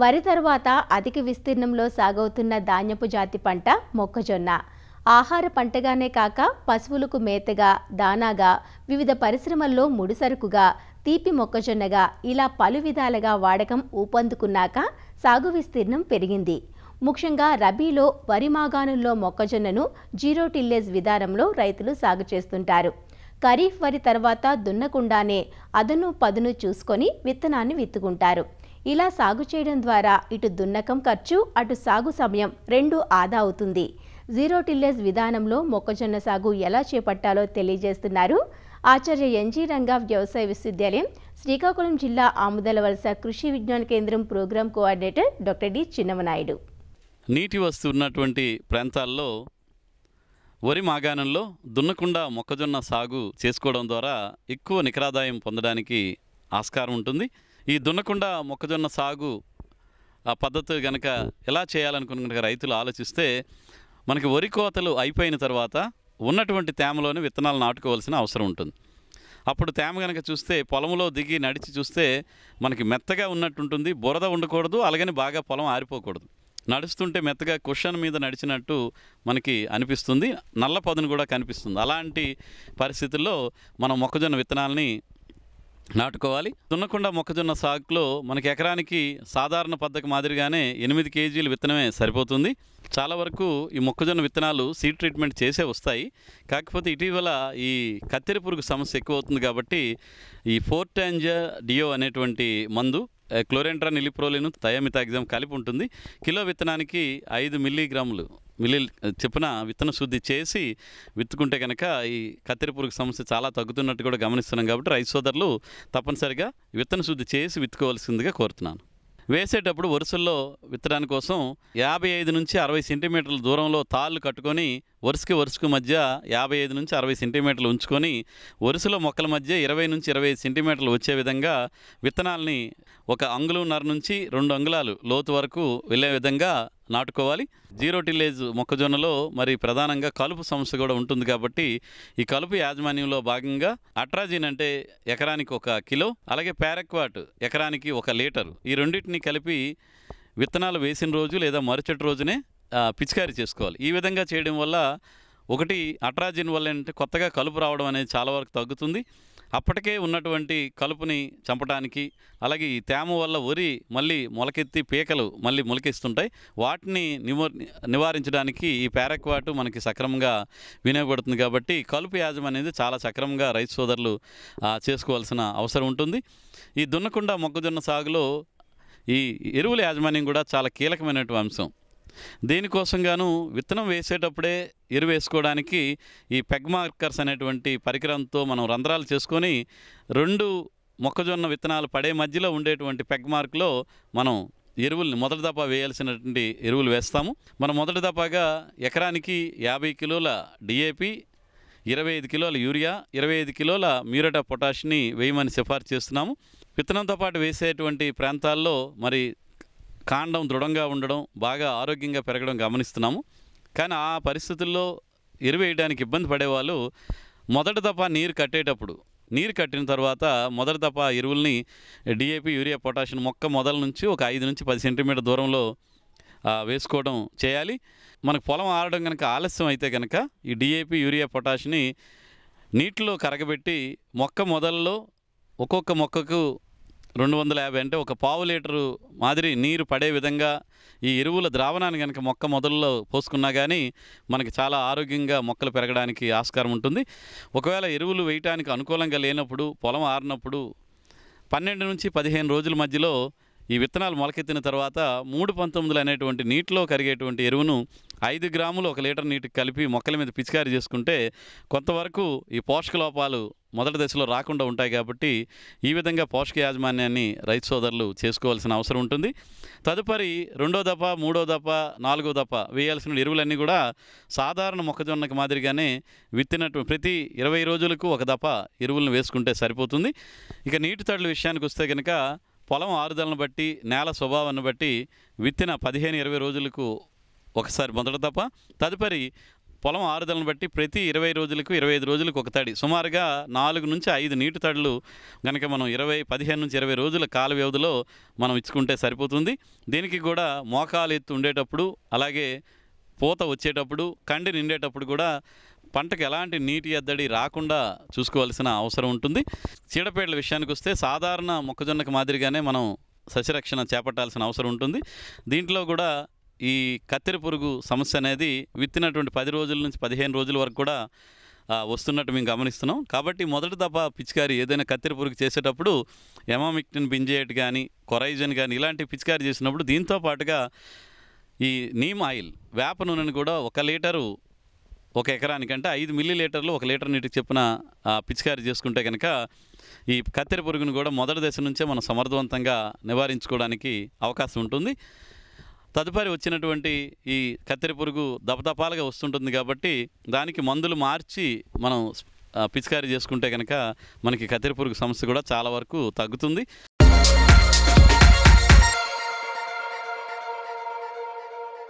వరి తర్వాత అధిక విస్తీర్ణంలో సాగవుతున్న ధాన్యపు జాతి పంట మొక్కజొన్న ఆహార పంటగానే కాక పశువులకు మేతగా దానాగా వివిధ పరిశ్రమల్లో ముడిసరుకుగా తీపి మొక్కజొన్నగా ఇలా పలు విధాలుగా వాడకం ఊపందుకున్నాక సాగు విస్తీర్ణం పెరిగింది ముఖ్యంగా రబీలో వరి మాగాణుల్లో మొక్కజొన్నను జీరో టిల్లేజ్ విధానంలో రైతులు సాగు చేస్తుంటారు ఖరీఫ్ వరి తర్వాత దున్నకుండానే అదను పదును చూసుకొని విత్తనాన్ని విత్తుకుంటారు ఇలా సాగు చేయడం ద్వారా ఇటు దున్నకం ఖర్చు అటు సాగు సమయం రెండు ఆదా అవుతుంది జీరో టిల్లేజ్ విధానంలో మొక్కజొన్న సాగు ఎలా చేపట్టాలో తెలియజేస్తున్నారు ఆచార్య ఎన్జీ రంగా వ్యవసాయ విశ్వవిద్యాలయం శ్రీకాకుళం జిల్లా ఆముదల వలస కృషి విజ్ఞాన కేంద్రం program coordinator doctor D Chinnamanaidu నీటి వస్తున్నటువంటి ప్రాంతాల్లో వరి మాగాణంలో దున్నకుండా మొక్కజొన్న సాగు చేసుకోవడం ద్వారా ఎక్కువ నికరాదాయం పొందడానికి ఆస్కారం ఉంటుంది ఈ దున్నకుండా మొక్కజొన్న సాగు ఆ పద్ధతి కనుక ఎలా చేయాలనుకున్న రైతులు ఆలోచిస్తే మనకి వరి కోతలు అయిపోయిన తర్వాత ఉన్నటువంటి తేమలోనే విత్తనాలు నాటుకోవాల్సిన అవసరం ఉంటుంది అప్పుడు తేమ కనుక చూస్తే పొలంలో దిగి నడిచి చూస్తే మనకి మెత్తగా ఉన్నట్టుంటుంది బురద ఉండకూడదు అలాగని బాగా పొలం ఆరిపోకూడదు నడుస్తుంటే మెత్తగా కుషన్ మీద నడిచినట్టు మనకి అనిపిస్తుంది నల్ల పదును కూడా కనిపిస్తుంది అలాంటి పరిస్థితుల్లో మనం మొక్కజొన్న విత్తనాలని నాటుకోవాలి దున్నకుండా మొక్కజొన్న సాగులో మనకి ఎకరానికి సాధారణ పద్ధతి మాదిరిగానే ఎనిమిది కేజీలు విత్తనమే సరిపోతుంది చాలా వరకు ఈ మొక్కజొన్న విత్తనాలు సీడ్ ట్రీట్మెంట్ చేసే వస్తాయి కాకపోతే ఇటీవల ఈ కత్తెర పురుగు సమస్య ఎక్కువ అవుతుంది కాబట్టి ఈ ఫోర్టాంజా డియో అనేటువంటి మందు క్లోరెంట్రా నిలిప్రోలిను ఎగ్జామ్ కలిపి ఉంటుంది కిలో విత్తనానికి ఐదు మిల్లీగ్రాములు మిల్లి చెప్పిన విత్తన శుద్ధి చేసి విత్తుకుంటే కనుక ఈ కత్తెర పురుగు సమస్య చాలా తగ్గుతున్నట్టు కూడా గమనిస్తున్నాం కాబట్టి రైతు సోదరులు తప్పనిసరిగా విత్తన శుద్ధి చేసి విత్తుకోవాల్సిందిగా కోరుతున్నాను వేసేటప్పుడు వరుసల్లో విత్తడానికి కోసం యాభై ఐదు నుంచి అరవై సెంటీమీటర్ల దూరంలో తాళ్ళు కట్టుకొని వరుసకి వరుసకు మధ్య యాభై ఐదు నుంచి అరవై సెంటీమీటర్లు ఉంచుకొని వరుసలో మొక్కల మధ్య ఇరవై నుంచి ఇరవై సెంటీమీటర్లు వచ్చే విధంగా విత్తనాలని ఒక అంగుళంన్నర నుంచి రెండు అంగుళాలు లోతు వరకు వెళ్ళే విధంగా నాటుకోవాలి జీరో టిల్లేజ్ మొక్కజొన్నలో మరి ప్రధానంగా కలుపు సమస్య కూడా ఉంటుంది కాబట్టి ఈ కలుపు యాజమాన్యంలో భాగంగా అట్రాజిన్ అంటే ఎకరానికి ఒక కిలో అలాగే ప్యారక్వాట్ ఎకరానికి ఒక లీటరు ఈ రెండింటిని కలిపి విత్తనాలు వేసిన రోజు లేదా మరుసటి రోజునే పిచికారీ చేసుకోవాలి ఈ విధంగా చేయడం వల్ల ఒకటి అట్రాజిన్ వల్ల కొత్తగా కలుపు రావడం అనేది చాలా వరకు తగ్గుతుంది అప్పటికే ఉన్నటువంటి కలుపుని చంపడానికి అలాగే ఈ తేమ వల్ల వరి మళ్ళీ మొలకెత్తి పీకలు మళ్ళీ మొలకెస్తుంటాయి వాటిని నివారించడానికి ఈ పేరక్వాటు మనకి సక్రమంగా వినియోగపడుతుంది కాబట్టి కలుపు యాజం అనేది చాలా సక్రమంగా రైతు సోదరులు చేసుకోవాల్సిన అవసరం ఉంటుంది ఈ దున్నకుండా మొక్కజొన్న సాగులో ఈ ఎరువుల యాజమాన్యం కూడా చాలా కీలకమైనటువంటి అంశం దీనికోసం గాను విత్తనం వేసేటప్పుడే ఎరువేసుకోవడానికి ఈ పెగ్ మార్కర్స్ అనేటువంటి పరికరంతో మనం రంధ్రాలు చేసుకొని రెండు మొక్కజొన్న విత్తనాలు పడే మధ్యలో ఉండేటువంటి పెగ్ మార్క్లో మనం ఎరువుల్ని మొదటి దఫా వేయాల్సినటువంటి ఎరువులు వేస్తాము మనం మొదటి దఫాగా ఎకరానికి యాభై కిలోల డిఏపి ఇరవై ఐదు కిలోల యూరియా ఇరవై ఐదు కిలోల మ్యూరేటా పొటాష్ని వేయమని సిఫార్సు చేస్తున్నాము విత్తనంతో పాటు వేసేటువంటి ప్రాంతాల్లో మరి కాండం దృఢంగా ఉండడం బాగా ఆరోగ్యంగా పెరగడం గమనిస్తున్నాము కానీ ఆ పరిస్థితుల్లో ఎరువేయడానికి ఇబ్బంది పడేవాళ్ళు మొదటి తప్ప నీరు కట్టేటప్పుడు నీరు కట్టిన తర్వాత మొదటి తప్ప ఎరువుల్ని డిఏపి యూరియా పొటాషియం మొక్క మొదల నుంచి ఒక ఐదు నుంచి పది సెంటీమీటర్ దూరంలో వేసుకోవడం చేయాలి మనకు పొలం ఆడడం కనుక ఆలస్యం అయితే కనుక ఈ డిఏపి యూరియా పొటాష్ని నీటిలో కరగబెట్టి మొక్క మొదల్లో ఒక్కొక్క మొక్కకు రెండు వందల యాభై అంటే ఒక పావు లీటరు మాదిరి నీరు పడే విధంగా ఈ ఎరువుల ద్రావణాన్ని కనుక మొక్క మొదల్లో పోసుకున్నా కానీ మనకి చాలా ఆరోగ్యంగా మొక్కలు పెరగడానికి ఆస్కారం ఉంటుంది ఒకవేళ ఎరువులు వేయటానికి అనుకూలంగా లేనప్పుడు పొలం ఆరినప్పుడు పన్నెండు నుంచి పదిహేను రోజుల మధ్యలో ఈ విత్తనాలు మొలకెత్తిన తర్వాత మూడు పంతొమ్మిదిలు అనేటువంటి నీటిలో కరిగేటువంటి ఎరువును ఐదు గ్రాములు ఒక లీటర్ నీటికి కలిపి మొక్కల మీద పిచికారి చేసుకుంటే కొంతవరకు ఈ పోషక లోపాలు మొదటి దశలో రాకుండా ఉంటాయి కాబట్టి ఈ విధంగా పోషక యాజమాన్యాన్ని రైతు సోదరులు చేసుకోవాల్సిన అవసరం ఉంటుంది తదుపరి రెండో దప మూడో దప నాలుగో దప వేయాల్సిన ఎరువులన్నీ కూడా సాధారణ మొక్కజొన్నకు మాదిరిగానే విత్తినట్టు ప్రతి ఇరవై రోజులకు ఒక దప ఎరువులను వేసుకుంటే సరిపోతుంది ఇక నీటి తడుల విషయానికి వస్తే కనుక పొలం ఆరుదలను బట్టి నేల స్వభావాన్ని బట్టి విత్తిన పదిహేను ఇరవై రోజులకు ఒకసారి మొదట తప్ప తదుపరి పొలం ఆరుదలను బట్టి ప్రతి ఇరవై రోజులకు ఇరవై ఐదు రోజులకు ఒక తడి సుమారుగా నాలుగు నుంచి ఐదు నీటి తడులు కనుక మనం ఇరవై పదిహేను నుంచి ఇరవై రోజుల కాల వ్యవధిలో మనం ఇచ్చుకుంటే సరిపోతుంది దీనికి కూడా మోకాలు ఎత్తు ఉండేటప్పుడు అలాగే పూత వచ్చేటప్పుడు కండి నిండేటప్పుడు కూడా పంటకు ఎలాంటి నీటి ఎద్దడి రాకుండా చూసుకోవాల్సిన అవసరం ఉంటుంది చీడపేటల విషయానికి వస్తే సాధారణ మొక్కజొన్నకు మాదిరిగానే మనం సస్యరక్షణ చేపట్టాల్సిన అవసరం ఉంటుంది దీంట్లో కూడా ఈ కత్తెర పురుగు సమస్య అనేది విత్తినటువంటి పది రోజుల నుంచి పదిహేను రోజుల వరకు కూడా వస్తున్నట్టు మేము గమనిస్తున్నాం కాబట్టి మొదటి తప్ప పిచికారి ఏదైనా కత్తెర పురుగు చేసేటప్పుడు ఎమామిక్టిన్ బింజేట్ కానీ కొరైజన్ కానీ ఇలాంటి పిచికారి చేసినప్పుడు దీంతో పాటుగా ఈ నీమ్ ఆయిల్ వేప నూనెను కూడా ఒక లీటరు ఒక ఎకరానికంటే ఐదు మిల్లీ లీటర్లు ఒక లీటర్ నీటికి చెప్పిన పిచికారి చేసుకుంటే కనుక ఈ కత్తెర పురుగును కూడా మొదటి దశ నుంచే మనం సమర్థవంతంగా నివారించుకోవడానికి అవకాశం ఉంటుంది తదుపరి వచ్చినటువంటి ఈ కత్తెర పురుగు దపదపాలుగా వస్తుంటుంది కాబట్టి దానికి మందులు మార్చి మనం పిచికారి చేసుకుంటే కనుక మనకి కత్తెర పురుగు సమస్య కూడా చాలా వరకు తగ్గుతుంది